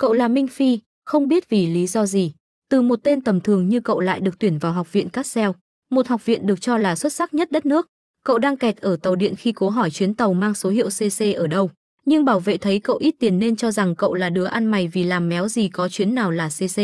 Cậu là Minh Phi, không biết vì lý do gì, từ một tên tầm thường như cậu lại được tuyển vào học viện Cassel, một học viện được cho là xuất sắc nhất đất nước. Cậu đang kẹt ở tàu điện khi cố hỏi chuyến tàu mang số hiệu CC ở đâu, nhưng bảo vệ thấy cậu ít tiền nên cho rằng cậu là đứa ăn mày vì làm méo gì có chuyến nào là CC.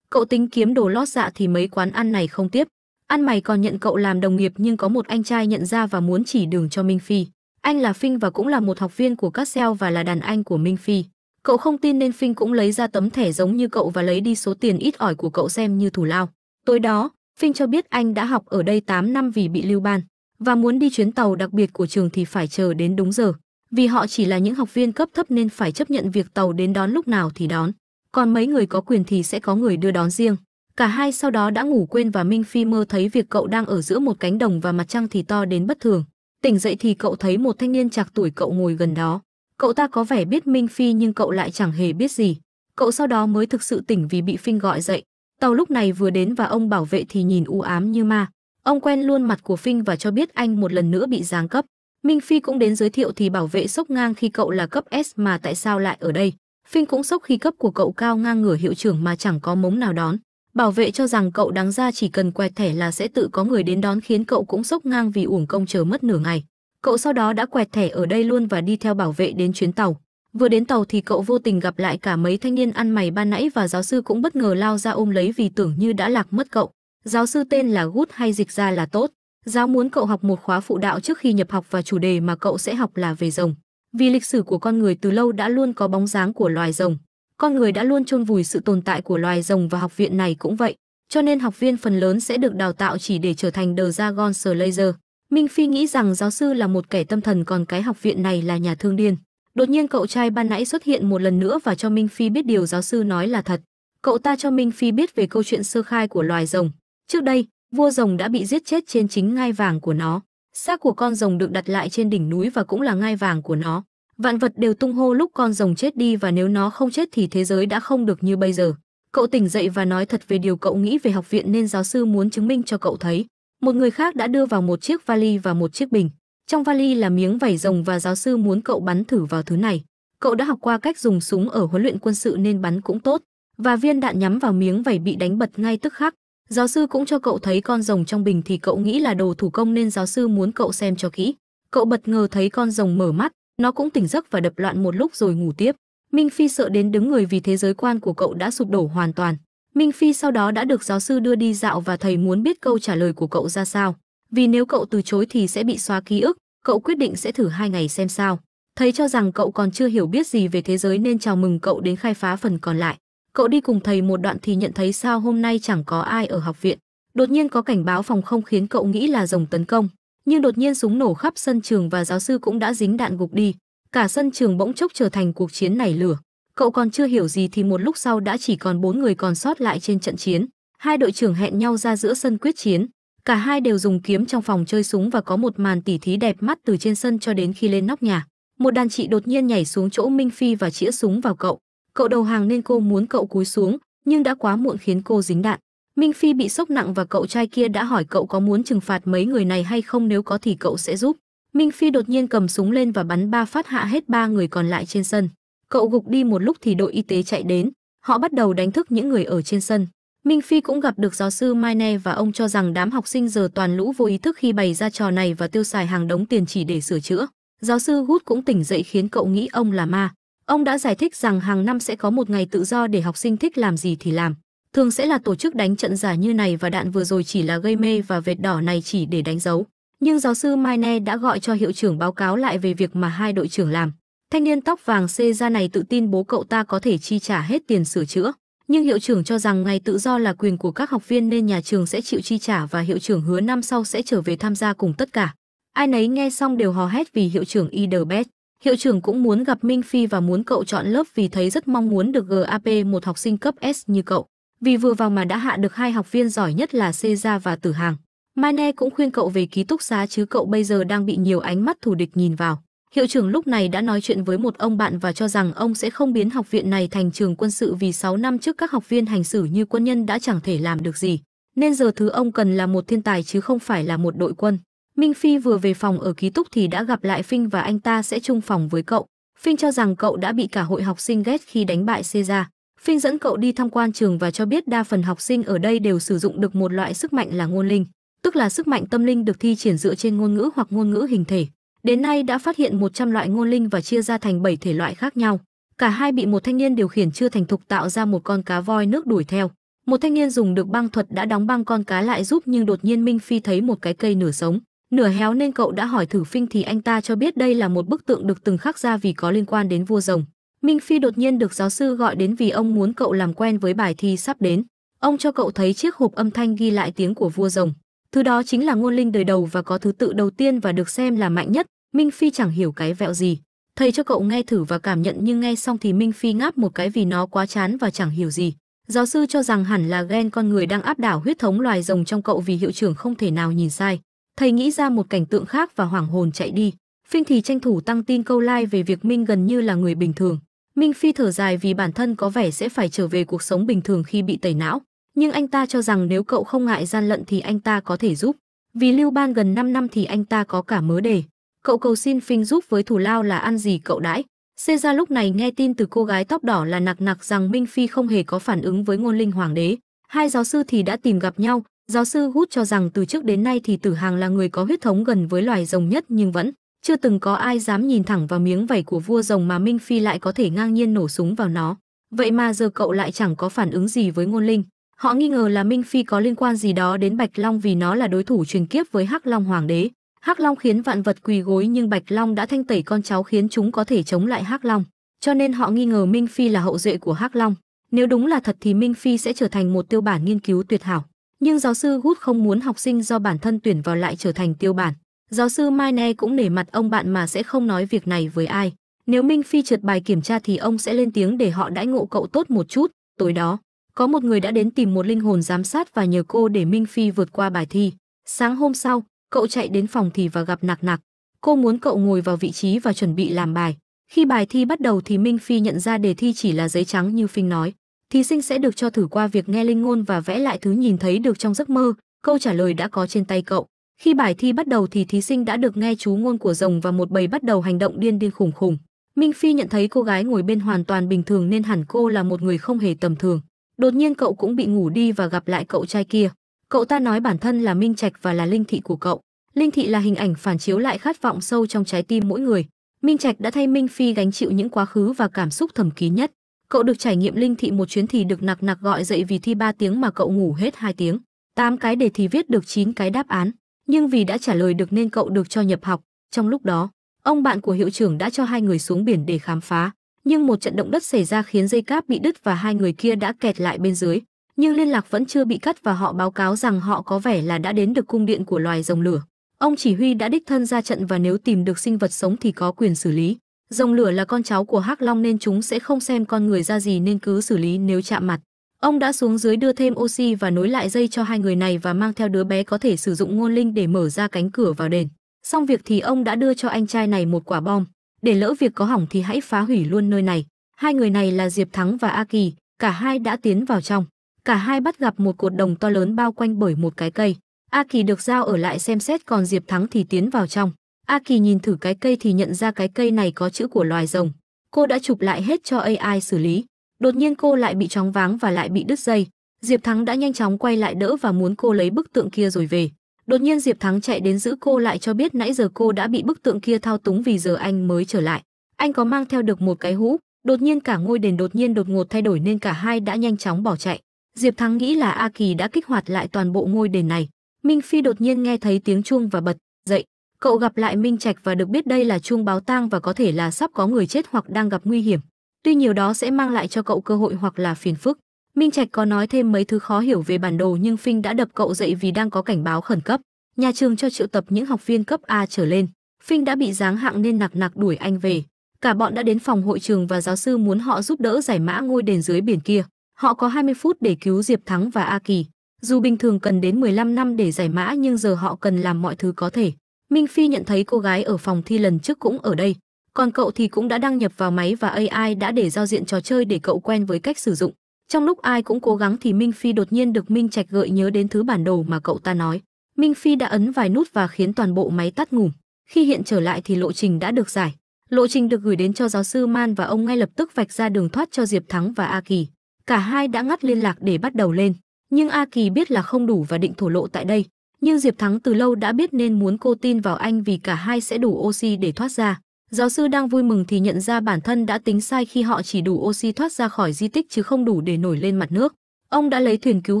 Cậu tính kiếm đồ lót dạ thì mấy quán ăn này không tiếp. Ăn mày còn nhận cậu làm đồng nghiệp nhưng có một anh trai nhận ra và muốn chỉ đường cho Minh Phi. Anh là Phinh và cũng là một học viên của Cassel và là đàn anh của Minh Phi. Cậu không tin nên Phinh cũng lấy ra tấm thẻ giống như cậu và lấy đi số tiền ít ỏi của cậu xem như thủ lao. Tối đó, Phinh cho biết anh đã học ở đây 8 năm vì bị lưu ban và muốn đi chuyến tàu đặc biệt của trường thì phải chờ đến đúng giờ. Vì họ chỉ là những học viên cấp thấp nên phải chấp nhận việc tàu đến đón lúc nào thì đón. Còn mấy người có quyền thì sẽ có người đưa đón riêng. Cả hai sau đó đã ngủ quên và Minh Phi mơ thấy việc cậu đang ở giữa một cánh đồng và mặt trăng thì to đến bất thường. Tỉnh dậy thì cậu thấy một thanh niên chạc tuổi cậu ngồi gần đó. Cậu ta có vẻ biết Minh Phi nhưng cậu lại chẳng hề biết gì. Cậu sau đó mới thực sự tỉnh vì bị Phinh gọi dậy. Tàu lúc này vừa đến và ông bảo vệ thì nhìn u ám như ma. Ông quen luôn mặt của Phinh và cho biết anh một lần nữa bị giáng cấp. Minh Phi cũng đến giới thiệu thì bảo vệ sốc ngang khi cậu là cấp S mà tại sao lại ở đây. Phinh cũng sốc khi cấp của cậu cao ngang ngửa hiệu trưởng mà chẳng có mống nào đón. Bảo vệ cho rằng cậu đáng ra chỉ cần quẹt thẻ là sẽ tự có người đến đón khiến cậu cũng sốc ngang vì uổng công chờ mất nửa ngày. Cậu sau đó đã quẹt thẻ ở đây luôn và đi theo bảo vệ đến chuyến tàu. Vừa đến tàu thì cậu vô tình gặp lại cả mấy thanh niên ăn mày ban nãy và giáo sư cũng bất ngờ lao ra ôm lấy vì tưởng như đã lạc mất cậu. Giáo sư tên là Gút hay dịch ra là tốt. Giáo muốn cậu học một khóa phụ đạo trước khi nhập học và chủ đề mà cậu sẽ học là về rồng. Vì lịch sử của con người từ lâu đã luôn có bóng dáng của loài rồng. Con người đã luôn chôn vùi sự tồn tại của loài rồng và học viện này cũng vậy. Cho nên học viên phần lớn sẽ được đào tạo chỉ để trở thành The Dragon Slayer. Minh Phi nghĩ rằng giáo sư là một kẻ tâm thần còn cái học viện này là nhà thương điên. Đột nhiên cậu trai ban nãy xuất hiện một lần nữa và cho Minh Phi biết điều giáo sư nói là thật. Cậu ta cho Minh Phi biết về câu chuyện sơ khai của loài rồng. Trước đây, vua rồng đã bị giết chết trên chính ngai vàng của nó. Xác của con rồng được đặt lại trên đỉnh núi và cũng là ngai vàng của nó. Vạn vật đều tung hô lúc con rồng chết đi và nếu nó không chết thì thế giới đã không được như bây giờ. Cậu tỉnh dậy và nói thật về điều cậu nghĩ về học viện nên giáo sư muốn chứng minh cho cậu thấy một người khác đã đưa vào một chiếc vali và một chiếc bình. Trong vali là miếng vảy rồng và giáo sư muốn cậu bắn thử vào thứ này. Cậu đã học qua cách dùng súng ở huấn luyện quân sự nên bắn cũng tốt, và viên đạn nhắm vào miếng vảy bị đánh bật ngay tức khắc. Giáo sư cũng cho cậu thấy con rồng trong bình thì cậu nghĩ là đồ thủ công nên giáo sư muốn cậu xem cho kỹ. Cậu bất ngờ thấy con rồng mở mắt, nó cũng tỉnh giấc và đập loạn một lúc rồi ngủ tiếp. Minh Phi sợ đến đứng người vì thế giới quan của cậu đã sụp đổ hoàn toàn. Minh Phi sau đó đã được giáo sư đưa đi dạo và thầy muốn biết câu trả lời của cậu ra sao. Vì nếu cậu từ chối thì sẽ bị xóa ký ức, cậu quyết định sẽ thử hai ngày xem sao. Thầy cho rằng cậu còn chưa hiểu biết gì về thế giới nên chào mừng cậu đến khai phá phần còn lại. Cậu đi cùng thầy một đoạn thì nhận thấy sao hôm nay chẳng có ai ở học viện. Đột nhiên có cảnh báo phòng không khiến cậu nghĩ là rồng tấn công. Nhưng đột nhiên súng nổ khắp sân trường và giáo sư cũng đã dính đạn gục đi. Cả sân trường bỗng chốc trở thành cuộc chiến nảy lửa cậu còn chưa hiểu gì thì một lúc sau đã chỉ còn bốn người còn sót lại trên trận chiến hai đội trưởng hẹn nhau ra giữa sân quyết chiến cả hai đều dùng kiếm trong phòng chơi súng và có một màn tỉ thí đẹp mắt từ trên sân cho đến khi lên nóc nhà một đàn chị đột nhiên nhảy xuống chỗ minh phi và chĩa súng vào cậu cậu đầu hàng nên cô muốn cậu cúi xuống nhưng đã quá muộn khiến cô dính đạn minh phi bị sốc nặng và cậu trai kia đã hỏi cậu có muốn trừng phạt mấy người này hay không nếu có thì cậu sẽ giúp minh phi đột nhiên cầm súng lên và bắn ba phát hạ hết ba người còn lại trên sân Cậu gục đi một lúc thì đội y tế chạy đến, họ bắt đầu đánh thức những người ở trên sân. Minh Phi cũng gặp được giáo sư Mai Ne và ông cho rằng đám học sinh giờ toàn lũ vô ý thức khi bày ra trò này và tiêu xài hàng đống tiền chỉ để sửa chữa. Giáo sư Gút cũng tỉnh dậy khiến cậu nghĩ ông là ma. Ông đã giải thích rằng hàng năm sẽ có một ngày tự do để học sinh thích làm gì thì làm. Thường sẽ là tổ chức đánh trận giả như này và đạn vừa rồi chỉ là gây mê và vệt đỏ này chỉ để đánh dấu. Nhưng giáo sư Mai Ne đã gọi cho hiệu trưởng báo cáo lại về việc mà hai đội trưởng làm. Thanh niên tóc vàng xê ra này tự tin bố cậu ta có thể chi trả hết tiền sửa chữa, nhưng hiệu trưởng cho rằng ngày tự do là quyền của các học viên nên nhà trường sẽ chịu chi trả và hiệu trưởng hứa năm sau sẽ trở về tham gia cùng tất cả. Ai nấy nghe xong đều hò hét vì hiệu trưởng Iderbet. Hiệu trưởng cũng muốn gặp Minh Phi và muốn cậu chọn lớp vì thấy rất mong muốn được GAP một học sinh cấp S như cậu. Vì vừa vào mà đã hạ được hai học viên giỏi nhất là Ceza và Tử Hàng. Mane cũng khuyên cậu về ký túc xá chứ cậu bây giờ đang bị nhiều ánh mắt thù địch nhìn vào. Hiệu trưởng lúc này đã nói chuyện với một ông bạn và cho rằng ông sẽ không biến học viện này thành trường quân sự vì 6 năm trước các học viên hành xử như quân nhân đã chẳng thể làm được gì. Nên giờ thứ ông cần là một thiên tài chứ không phải là một đội quân. Minh Phi vừa về phòng ở ký túc thì đã gặp lại Phinh và anh ta sẽ chung phòng với cậu. Phinh cho rằng cậu đã bị cả hội học sinh ghét khi đánh bại Caesar. Phinh dẫn cậu đi tham quan trường và cho biết đa phần học sinh ở đây đều sử dụng được một loại sức mạnh là ngôn linh, tức là sức mạnh tâm linh được thi triển dựa trên ngôn ngữ hoặc ngôn ngữ hình thể. Đến nay đã phát hiện 100 loại ngôn linh và chia ra thành 7 thể loại khác nhau. Cả hai bị một thanh niên điều khiển chưa thành thục tạo ra một con cá voi nước đuổi theo. Một thanh niên dùng được băng thuật đã đóng băng con cá lại giúp nhưng đột nhiên Minh Phi thấy một cái cây nửa sống, nửa héo nên cậu đã hỏi thử Phinh thì anh ta cho biết đây là một bức tượng được từng khắc ra vì có liên quan đến vua rồng. Minh Phi đột nhiên được giáo sư gọi đến vì ông muốn cậu làm quen với bài thi sắp đến. Ông cho cậu thấy chiếc hộp âm thanh ghi lại tiếng của vua rồng. Thứ đó chính là ngôn linh đời đầu và có thứ tự đầu tiên và được xem là mạnh nhất. Minh Phi chẳng hiểu cái vẹo gì. Thầy cho cậu nghe thử và cảm nhận nhưng nghe xong thì Minh Phi ngáp một cái vì nó quá chán và chẳng hiểu gì. Giáo sư cho rằng hẳn là ghen con người đang áp đảo huyết thống loài rồng trong cậu vì hiệu trưởng không thể nào nhìn sai. Thầy nghĩ ra một cảnh tượng khác và hoảng hồn chạy đi. Phinh thì tranh thủ tăng tin câu like về việc Minh gần như là người bình thường. Minh Phi thở dài vì bản thân có vẻ sẽ phải trở về cuộc sống bình thường khi bị tẩy não. Nhưng anh ta cho rằng nếu cậu không ngại gian lận thì anh ta có thể giúp. Vì lưu ban gần 5 năm thì anh ta có cả mớ đề cậu cầu xin phình giúp với thủ lao là ăn gì cậu đãi. Xê ra lúc này nghe tin từ cô gái tóc đỏ là nặc nặc rằng Minh Phi không hề có phản ứng với ngôn linh hoàng đế. Hai giáo sư thì đã tìm gặp nhau, giáo sư Hút cho rằng từ trước đến nay thì tử hàng là người có huyết thống gần với loài rồng nhất nhưng vẫn chưa từng có ai dám nhìn thẳng vào miếng vảy của vua rồng mà Minh Phi lại có thể ngang nhiên nổ súng vào nó. Vậy mà giờ cậu lại chẳng có phản ứng gì với ngôn linh. Họ nghi ngờ là Minh Phi có liên quan gì đó đến Bạch Long vì nó là đối thủ truyền kiếp với Hắc Long Hoàng đế. Hắc Long khiến vạn vật quỳ gối nhưng Bạch Long đã thanh tẩy con cháu khiến chúng có thể chống lại Hắc Long, cho nên họ nghi ngờ Minh Phi là hậu duệ của Hắc Long. Nếu đúng là thật thì Minh Phi sẽ trở thành một tiêu bản nghiên cứu tuyệt hảo, nhưng giáo sư hút không muốn học sinh do bản thân tuyển vào lại trở thành tiêu bản. Giáo sư Mai Maine cũng nể mặt ông bạn mà sẽ không nói việc này với ai. Nếu Minh Phi trượt bài kiểm tra thì ông sẽ lên tiếng để họ đãi ngộ cậu tốt một chút. Tối đó, có một người đã đến tìm một linh hồn giám sát và nhờ cô để Minh Phi vượt qua bài thi. Sáng hôm sau, cậu chạy đến phòng thì và gặp nạc nạc cô muốn cậu ngồi vào vị trí và chuẩn bị làm bài khi bài thi bắt đầu thì minh phi nhận ra đề thi chỉ là giấy trắng như phinh nói thí sinh sẽ được cho thử qua việc nghe linh ngôn và vẽ lại thứ nhìn thấy được trong giấc mơ câu trả lời đã có trên tay cậu khi bài thi bắt đầu thì thí sinh đã được nghe chú ngôn của rồng và một bầy bắt đầu hành động điên điên khủng khủng minh phi nhận thấy cô gái ngồi bên hoàn toàn bình thường nên hẳn cô là một người không hề tầm thường đột nhiên cậu cũng bị ngủ đi và gặp lại cậu trai kia cậu ta nói bản thân là minh trạch và là linh thị của cậu Linh thị là hình ảnh phản chiếu lại khát vọng sâu trong trái tim mỗi người. Minh Trạch đã thay Minh Phi gánh chịu những quá khứ và cảm xúc thầm kín nhất. Cậu được trải nghiệm Linh thị một chuyến thì được nặc nặc gọi dậy vì thi 3 tiếng mà cậu ngủ hết 2 tiếng. Tám cái đề thì viết được 9 cái đáp án, nhưng vì đã trả lời được nên cậu được cho nhập học. Trong lúc đó, ông bạn của hiệu trưởng đã cho hai người xuống biển để khám phá, nhưng một trận động đất xảy ra khiến dây cáp bị đứt và hai người kia đã kẹt lại bên dưới. Nhưng liên lạc vẫn chưa bị cắt và họ báo cáo rằng họ có vẻ là đã đến được cung điện của loài rồng lửa. Ông chỉ huy đã đích thân ra trận và nếu tìm được sinh vật sống thì có quyền xử lý. Rồng lửa là con cháu của Hắc Long nên chúng sẽ không xem con người ra gì nên cứ xử lý nếu chạm mặt. Ông đã xuống dưới đưa thêm oxy và nối lại dây cho hai người này và mang theo đứa bé có thể sử dụng ngôn linh để mở ra cánh cửa vào đền. Xong việc thì ông đã đưa cho anh trai này một quả bom. Để lỡ việc có hỏng thì hãy phá hủy luôn nơi này. Hai người này là Diệp Thắng và A Kỳ, cả hai đã tiến vào trong. Cả hai bắt gặp một cột đồng to lớn bao quanh bởi một cái cây. A Kỳ được giao ở lại xem xét còn Diệp Thắng thì tiến vào trong. A Kỳ nhìn thử cái cây thì nhận ra cái cây này có chữ của loài rồng. Cô đã chụp lại hết cho AI xử lý. Đột nhiên cô lại bị chóng váng và lại bị đứt dây. Diệp Thắng đã nhanh chóng quay lại đỡ và muốn cô lấy bức tượng kia rồi về. Đột nhiên Diệp Thắng chạy đến giữ cô lại cho biết nãy giờ cô đã bị bức tượng kia thao túng vì giờ anh mới trở lại. Anh có mang theo được một cái hũ, đột nhiên cả ngôi đền đột nhiên đột ngột thay đổi nên cả hai đã nhanh chóng bỏ chạy. Diệp Thắng nghĩ là A Kỳ đã kích hoạt lại toàn bộ ngôi đền này. Minh Phi đột nhiên nghe thấy tiếng chuông và bật dậy. Cậu gặp lại Minh Trạch và được biết đây là chuông báo tang và có thể là sắp có người chết hoặc đang gặp nguy hiểm. Tuy nhiều đó sẽ mang lại cho cậu cơ hội hoặc là phiền phức. Minh Trạch có nói thêm mấy thứ khó hiểu về bản đồ nhưng Phinh đã đập cậu dậy vì đang có cảnh báo khẩn cấp. Nhà trường cho triệu tập những học viên cấp A trở lên. Phinh đã bị giáng hạng nên nặc nặc đuổi anh về. Cả bọn đã đến phòng hội trường và giáo sư muốn họ giúp đỡ giải mã ngôi đền dưới biển kia. Họ có 20 phút để cứu Diệp Thắng và A Kỳ. Dù bình thường cần đến 15 năm để giải mã nhưng giờ họ cần làm mọi thứ có thể. Minh Phi nhận thấy cô gái ở phòng thi lần trước cũng ở đây. Còn cậu thì cũng đã đăng nhập vào máy và AI đã để giao diện trò chơi để cậu quen với cách sử dụng. Trong lúc ai cũng cố gắng thì Minh Phi đột nhiên được Minh Trạch gợi nhớ đến thứ bản đồ mà cậu ta nói. Minh Phi đã ấn vài nút và khiến toàn bộ máy tắt ngủ. Khi hiện trở lại thì lộ trình đã được giải. Lộ trình được gửi đến cho giáo sư Man và ông ngay lập tức vạch ra đường thoát cho Diệp Thắng và A Kỳ. Cả hai đã ngắt liên lạc để bắt đầu lên nhưng A Kỳ biết là không đủ và định thổ lộ tại đây. Nhưng Diệp Thắng từ lâu đã biết nên muốn cô tin vào anh vì cả hai sẽ đủ oxy để thoát ra. Giáo sư đang vui mừng thì nhận ra bản thân đã tính sai khi họ chỉ đủ oxy thoát ra khỏi di tích chứ không đủ để nổi lên mặt nước. Ông đã lấy thuyền cứu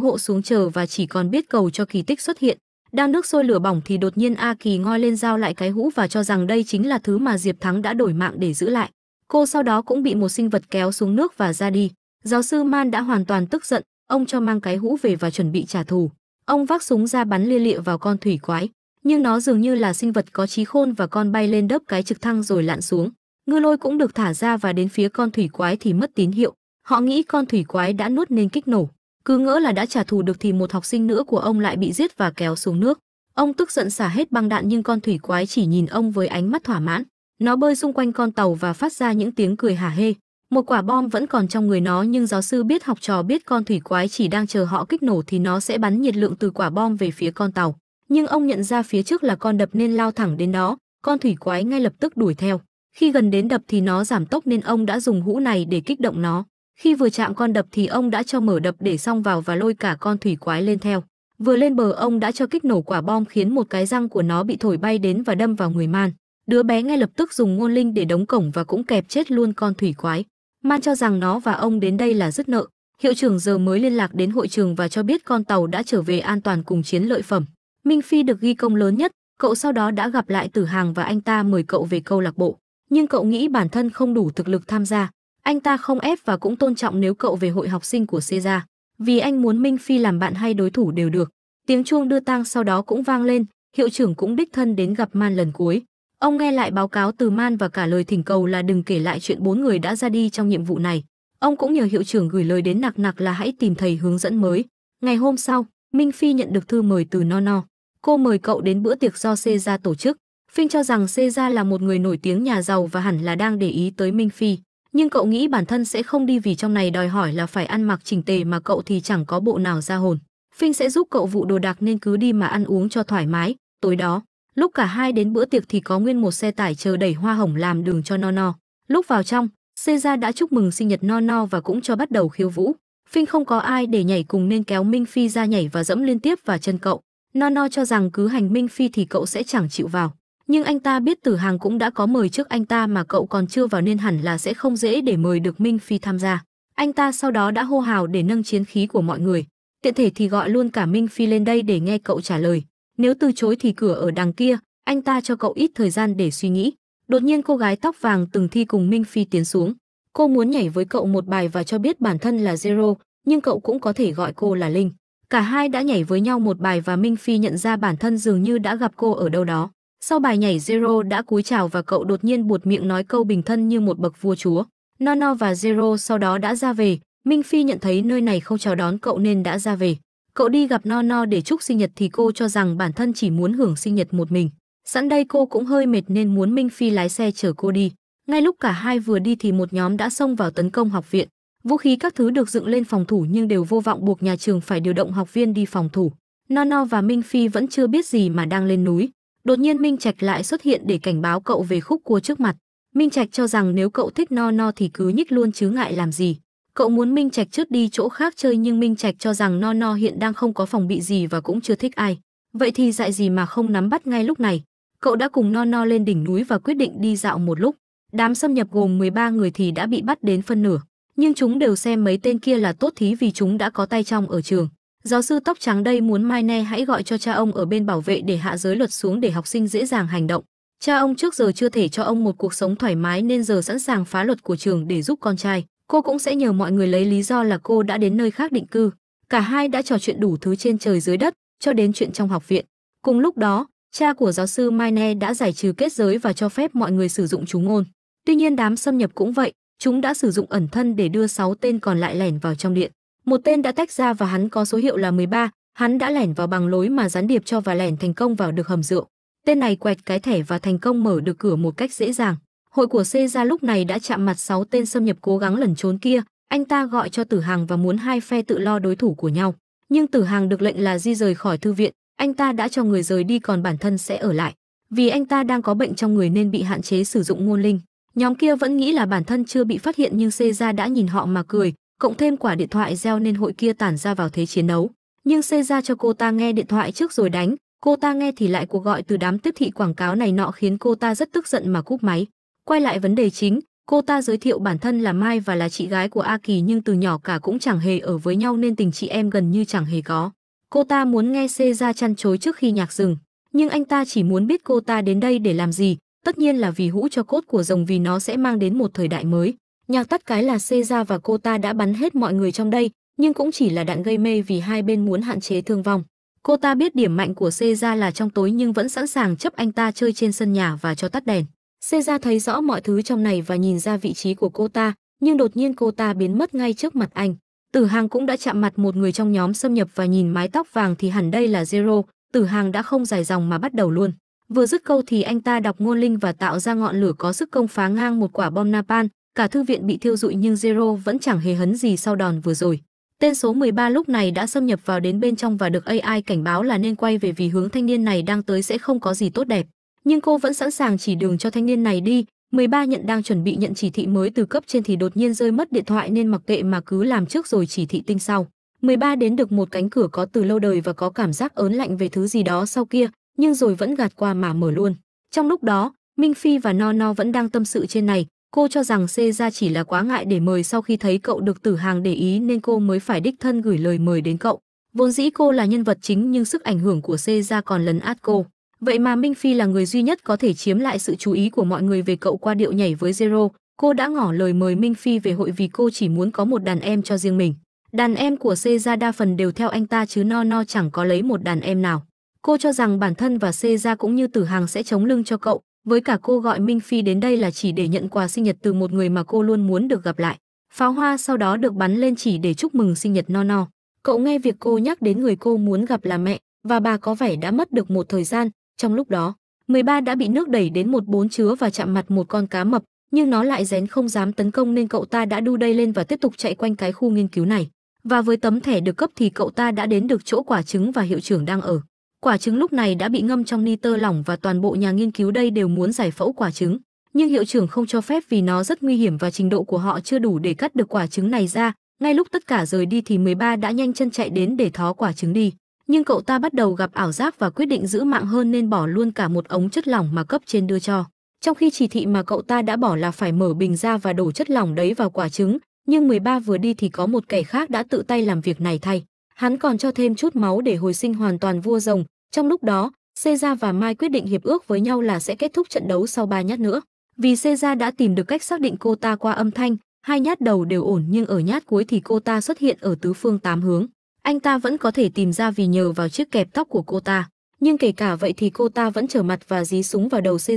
hộ xuống chờ và chỉ còn biết cầu cho kỳ tích xuất hiện. Đang nước sôi lửa bỏng thì đột nhiên A Kỳ ngoi lên dao lại cái hũ và cho rằng đây chính là thứ mà Diệp Thắng đã đổi mạng để giữ lại. Cô sau đó cũng bị một sinh vật kéo xuống nước và ra đi. Giáo sư Man đã hoàn toàn tức giận, ông cho mang cái hũ về và chuẩn bị trả thù. Ông vác súng ra bắn lia lịa vào con thủy quái, nhưng nó dường như là sinh vật có trí khôn và con bay lên đớp cái trực thăng rồi lặn xuống. Ngư lôi cũng được thả ra và đến phía con thủy quái thì mất tín hiệu. Họ nghĩ con thủy quái đã nuốt nên kích nổ. Cứ ngỡ là đã trả thù được thì một học sinh nữa của ông lại bị giết và kéo xuống nước. Ông tức giận xả hết băng đạn nhưng con thủy quái chỉ nhìn ông với ánh mắt thỏa mãn. Nó bơi xung quanh con tàu và phát ra những tiếng cười hả hê. Một quả bom vẫn còn trong người nó nhưng giáo sư biết học trò biết con thủy quái chỉ đang chờ họ kích nổ thì nó sẽ bắn nhiệt lượng từ quả bom về phía con tàu. Nhưng ông nhận ra phía trước là con đập nên lao thẳng đến đó con thủy quái ngay lập tức đuổi theo. Khi gần đến đập thì nó giảm tốc nên ông đã dùng hũ này để kích động nó. Khi vừa chạm con đập thì ông đã cho mở đập để xong vào và lôi cả con thủy quái lên theo. Vừa lên bờ ông đã cho kích nổ quả bom khiến một cái răng của nó bị thổi bay đến và đâm vào người man. Đứa bé ngay lập tức dùng ngôn linh để đóng cổng và cũng kẹp chết luôn con thủy quái. Man cho rằng nó và ông đến đây là dứt nợ. Hiệu trưởng giờ mới liên lạc đến hội trường và cho biết con tàu đã trở về an toàn cùng chiến lợi phẩm. Minh Phi được ghi công lớn nhất, cậu sau đó đã gặp lại Tử Hàng và anh ta mời cậu về câu lạc bộ. Nhưng cậu nghĩ bản thân không đủ thực lực tham gia. Anh ta không ép và cũng tôn trọng nếu cậu về hội học sinh của Seja, vì anh muốn Minh Phi làm bạn hay đối thủ đều được. Tiếng chuông đưa tang sau đó cũng vang lên, hiệu trưởng cũng đích thân đến gặp Man lần cuối. Ông nghe lại báo cáo từ Man và cả lời thỉnh cầu là đừng kể lại chuyện bốn người đã ra đi trong nhiệm vụ này. Ông cũng nhờ hiệu trưởng gửi lời đến nặc nặc là hãy tìm thầy hướng dẫn mới. Ngày hôm sau, Minh Phi nhận được thư mời từ Nono. Cô mời cậu đến bữa tiệc do Seja tổ chức. Phinh cho rằng Seja là một người nổi tiếng nhà giàu và hẳn là đang để ý tới Minh Phi. Nhưng cậu nghĩ bản thân sẽ không đi vì trong này đòi hỏi là phải ăn mặc chỉnh tề mà cậu thì chẳng có bộ nào ra hồn. Phinh sẽ giúp cậu vụ đồ đạc nên cứ đi mà ăn uống cho thoải mái. Tối đó, Lúc cả hai đến bữa tiệc thì có nguyên một xe tải chờ đẩy hoa hồng làm đường cho No No. Lúc vào trong, Seja đã chúc mừng sinh nhật No No và cũng cho bắt đầu khiêu vũ. Phinh không có ai để nhảy cùng nên kéo Minh Phi ra nhảy và dẫm liên tiếp vào chân cậu. No No cho rằng cứ hành Minh Phi thì cậu sẽ chẳng chịu vào. Nhưng anh ta biết tử hàng cũng đã có mời trước anh ta mà cậu còn chưa vào nên hẳn là sẽ không dễ để mời được Minh Phi tham gia. Anh ta sau đó đã hô hào để nâng chiến khí của mọi người. Tiện thể thì gọi luôn cả Minh Phi lên đây để nghe cậu trả lời nếu từ chối thì cửa ở đằng kia, anh ta cho cậu ít thời gian để suy nghĩ. Đột nhiên cô gái tóc vàng từng thi cùng Minh Phi tiến xuống. Cô muốn nhảy với cậu một bài và cho biết bản thân là Zero, nhưng cậu cũng có thể gọi cô là Linh. Cả hai đã nhảy với nhau một bài và Minh Phi nhận ra bản thân dường như đã gặp cô ở đâu đó. Sau bài nhảy Zero đã cúi chào và cậu đột nhiên buột miệng nói câu bình thân như một bậc vua chúa. Nono và Zero sau đó đã ra về, Minh Phi nhận thấy nơi này không chào đón cậu nên đã ra về. Cậu đi gặp No No để chúc sinh nhật thì cô cho rằng bản thân chỉ muốn hưởng sinh nhật một mình. Sẵn đây cô cũng hơi mệt nên muốn Minh Phi lái xe chở cô đi. Ngay lúc cả hai vừa đi thì một nhóm đã xông vào tấn công học viện. Vũ khí các thứ được dựng lên phòng thủ nhưng đều vô vọng buộc nhà trường phải điều động học viên đi phòng thủ. No No và Minh Phi vẫn chưa biết gì mà đang lên núi. Đột nhiên Minh Trạch lại xuất hiện để cảnh báo cậu về khúc cua trước mặt. Minh Trạch cho rằng nếu cậu thích No No thì cứ nhích luôn chứ ngại làm gì. Cậu muốn Minh Trạch trước đi chỗ khác chơi nhưng Minh Trạch cho rằng No No hiện đang không có phòng bị gì và cũng chưa thích ai. Vậy thì dạy gì mà không nắm bắt ngay lúc này. Cậu đã cùng No No lên đỉnh núi và quyết định đi dạo một lúc. Đám xâm nhập gồm 13 người thì đã bị bắt đến phân nửa. Nhưng chúng đều xem mấy tên kia là tốt thí vì chúng đã có tay trong ở trường. Giáo sư tóc trắng đây muốn Mai Ne hãy gọi cho cha ông ở bên bảo vệ để hạ giới luật xuống để học sinh dễ dàng hành động. Cha ông trước giờ chưa thể cho ông một cuộc sống thoải mái nên giờ sẵn sàng phá luật của trường để giúp con trai cô cũng sẽ nhờ mọi người lấy lý do là cô đã đến nơi khác định cư. Cả hai đã trò chuyện đủ thứ trên trời dưới đất, cho đến chuyện trong học viện. Cùng lúc đó, cha của giáo sư Maine đã giải trừ kết giới và cho phép mọi người sử dụng chúng ngôn. Tuy nhiên đám xâm nhập cũng vậy, chúng đã sử dụng ẩn thân để đưa 6 tên còn lại lẻn vào trong điện. Một tên đã tách ra và hắn có số hiệu là 13, hắn đã lẻn vào bằng lối mà gián điệp cho và lẻn thành công vào được hầm rượu. Tên này quẹt cái thẻ và thành công mở được cửa một cách dễ dàng. Hội của C ra lúc này đã chạm mặt 6 tên xâm nhập cố gắng lẩn trốn kia, anh ta gọi cho Tử Hằng và muốn hai phe tự lo đối thủ của nhau. Nhưng Tử Hằng được lệnh là di rời khỏi thư viện, anh ta đã cho người rời đi còn bản thân sẽ ở lại. Vì anh ta đang có bệnh trong người nên bị hạn chế sử dụng ngôn linh. Nhóm kia vẫn nghĩ là bản thân chưa bị phát hiện nhưng C ra đã nhìn họ mà cười, cộng thêm quả điện thoại gieo nên hội kia tản ra vào thế chiến đấu. Nhưng C ra cho cô ta nghe điện thoại trước rồi đánh, cô ta nghe thì lại cuộc gọi từ đám tiếp thị quảng cáo này nọ khiến cô ta rất tức giận mà cúp máy. Quay lại vấn đề chính, cô ta giới thiệu bản thân là Mai và là chị gái của A Kỳ nhưng từ nhỏ cả cũng chẳng hề ở với nhau nên tình chị em gần như chẳng hề có. Cô ta muốn nghe xê ra chăn chối trước khi nhạc dừng, nhưng anh ta chỉ muốn biết cô ta đến đây để làm gì, tất nhiên là vì hũ cho cốt của rồng vì nó sẽ mang đến một thời đại mới. Nhạc tắt cái là xê ra và cô ta đã bắn hết mọi người trong đây, nhưng cũng chỉ là đạn gây mê vì hai bên muốn hạn chế thương vong. Cô ta biết điểm mạnh của Ceza là trong tối nhưng vẫn sẵn sàng chấp anh ta chơi trên sân nhà và cho tắt đèn xê ra thấy rõ mọi thứ trong này và nhìn ra vị trí của cô ta nhưng đột nhiên cô ta biến mất ngay trước mặt anh tử hàng cũng đã chạm mặt một người trong nhóm xâm nhập và nhìn mái tóc vàng thì hẳn đây là zero tử hàng đã không dài dòng mà bắt đầu luôn vừa dứt câu thì anh ta đọc ngôn linh và tạo ra ngọn lửa có sức công phá ngang một quả bom napalm cả thư viện bị thiêu rụi nhưng zero vẫn chẳng hề hấn gì sau đòn vừa rồi Tên số 13 lúc này đã xâm nhập vào đến bên trong và được AI cảnh báo là nên quay về vì hướng thanh niên này đang tới sẽ không có gì tốt đẹp nhưng cô vẫn sẵn sàng chỉ đường cho thanh niên này đi. 13 nhận đang chuẩn bị nhận chỉ thị mới từ cấp trên thì đột nhiên rơi mất điện thoại nên mặc kệ mà cứ làm trước rồi chỉ thị tinh sau. 13 đến được một cánh cửa có từ lâu đời và có cảm giác ớn lạnh về thứ gì đó sau kia, nhưng rồi vẫn gạt qua mà mở luôn. Trong lúc đó, Minh Phi và No No vẫn đang tâm sự trên này, cô cho rằng C ra chỉ là quá ngại để mời sau khi thấy cậu được tử hàng để ý nên cô mới phải đích thân gửi lời mời đến cậu. Vốn dĩ cô là nhân vật chính nhưng sức ảnh hưởng của C ra còn lấn át cô. Vậy mà Minh Phi là người duy nhất có thể chiếm lại sự chú ý của mọi người về cậu qua điệu nhảy với Zero. Cô đã ngỏ lời mời Minh Phi về hội vì cô chỉ muốn có một đàn em cho riêng mình. Đàn em của Seiza đa phần đều theo anh ta chứ no no chẳng có lấy một đàn em nào. Cô cho rằng bản thân và Seiza cũng như Tử Hàng sẽ chống lưng cho cậu, với cả cô gọi Minh Phi đến đây là chỉ để nhận quà sinh nhật từ một người mà cô luôn muốn được gặp lại. Pháo hoa sau đó được bắn lên chỉ để chúc mừng sinh nhật no no. Cậu nghe việc cô nhắc đến người cô muốn gặp là mẹ, và bà có vẻ đã mất được một thời gian, trong lúc đó, 13 đã bị nước đẩy đến một bốn chứa và chạm mặt một con cá mập, nhưng nó lại rén không dám tấn công nên cậu ta đã đu đây lên và tiếp tục chạy quanh cái khu nghiên cứu này. Và với tấm thẻ được cấp thì cậu ta đã đến được chỗ quả trứng và hiệu trưởng đang ở. Quả trứng lúc này đã bị ngâm trong nitơ lỏng và toàn bộ nhà nghiên cứu đây đều muốn giải phẫu quả trứng, nhưng hiệu trưởng không cho phép vì nó rất nguy hiểm và trình độ của họ chưa đủ để cắt được quả trứng này ra. Ngay lúc tất cả rời đi thì 13 đã nhanh chân chạy đến để thó quả trứng đi nhưng cậu ta bắt đầu gặp ảo giác và quyết định giữ mạng hơn nên bỏ luôn cả một ống chất lỏng mà cấp trên đưa cho. Trong khi chỉ thị mà cậu ta đã bỏ là phải mở bình ra và đổ chất lỏng đấy vào quả trứng, nhưng 13 vừa đi thì có một kẻ khác đã tự tay làm việc này thay. Hắn còn cho thêm chút máu để hồi sinh hoàn toàn vua rồng. Trong lúc đó, Caesar và Mai quyết định hiệp ước với nhau là sẽ kết thúc trận đấu sau 3 nhát nữa. Vì Caesar đã tìm được cách xác định cô ta qua âm thanh, hai nhát đầu đều ổn nhưng ở nhát cuối thì cô ta xuất hiện ở tứ phương tám hướng anh ta vẫn có thể tìm ra vì nhờ vào chiếc kẹp tóc của cô ta. Nhưng kể cả vậy thì cô ta vẫn trở mặt và dí súng vào đầu xê